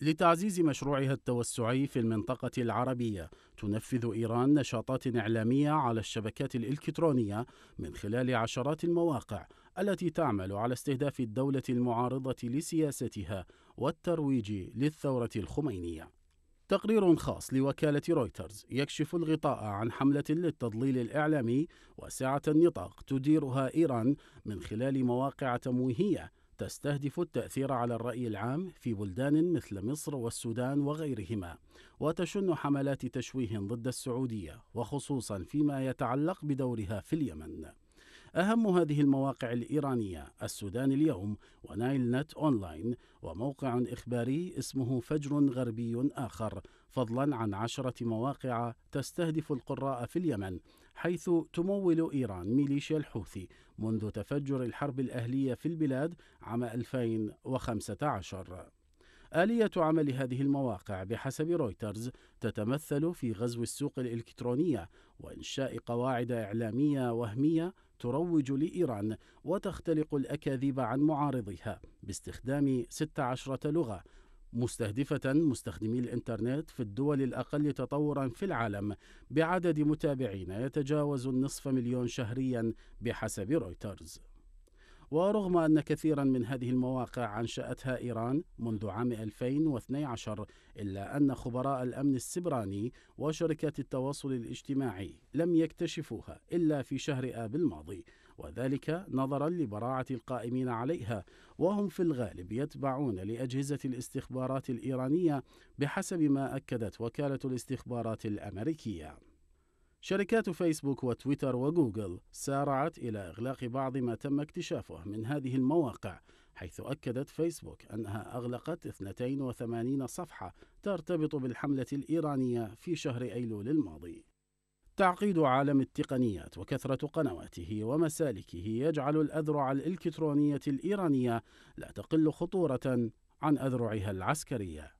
لتعزيز مشروعها التوسعي في المنطقة العربية تنفذ إيران نشاطات إعلامية على الشبكات الإلكترونية من خلال عشرات المواقع التي تعمل على استهداف الدولة المعارضة لسياستها والترويج للثورة الخمينية. تقرير خاص لوكالة رويترز يكشف الغطاء عن حملة للتضليل الإعلامي واسعة النطاق تديرها إيران من خلال مواقع تمويهية تستهدف التأثير على الرأي العام في بلدان مثل مصر والسودان وغيرهما، وتشن حملات تشويه ضد السعودية، وخصوصا فيما يتعلق بدورها في اليمن. أهم هذه المواقع الإيرانية السودان اليوم ونايل نت أونلاين وموقع إخباري اسمه فجر غربي آخر فضلا عن عشرة مواقع تستهدف القراء في اليمن حيث تمول إيران ميليشيا الحوثي منذ تفجر الحرب الأهلية في البلاد عام 2015 آلية عمل هذه المواقع بحسب رويترز تتمثل في غزو السوق الإلكترونية وإنشاء قواعد إعلامية وهمية تروج لإيران وتختلق الأكاذيب عن معارضيها باستخدام 16 لغة مستهدفة مستخدمي الإنترنت في الدول الأقل تطورا في العالم بعدد متابعين يتجاوز النصف مليون شهريا بحسب رويترز ورغم أن كثيرا من هذه المواقع أنشأتها إيران منذ عام 2012 إلا أن خبراء الأمن السبراني وشركات التواصل الاجتماعي لم يكتشفوها إلا في شهر آب الماضي وذلك نظرا لبراعة القائمين عليها وهم في الغالب يتبعون لأجهزة الاستخبارات الإيرانية بحسب ما أكدت وكالة الاستخبارات الأمريكية شركات فيسبوك وتويتر وجوجل سارعت إلى إغلاق بعض ما تم اكتشافه من هذه المواقع حيث أكدت فيسبوك أنها أغلقت 82 صفحة ترتبط بالحملة الإيرانية في شهر أيلول الماضي تعقيد عالم التقنيات وكثرة قنواته ومسالكه يجعل الأذرع الإلكترونية الإيرانية لا تقل خطورة عن أذرعها العسكرية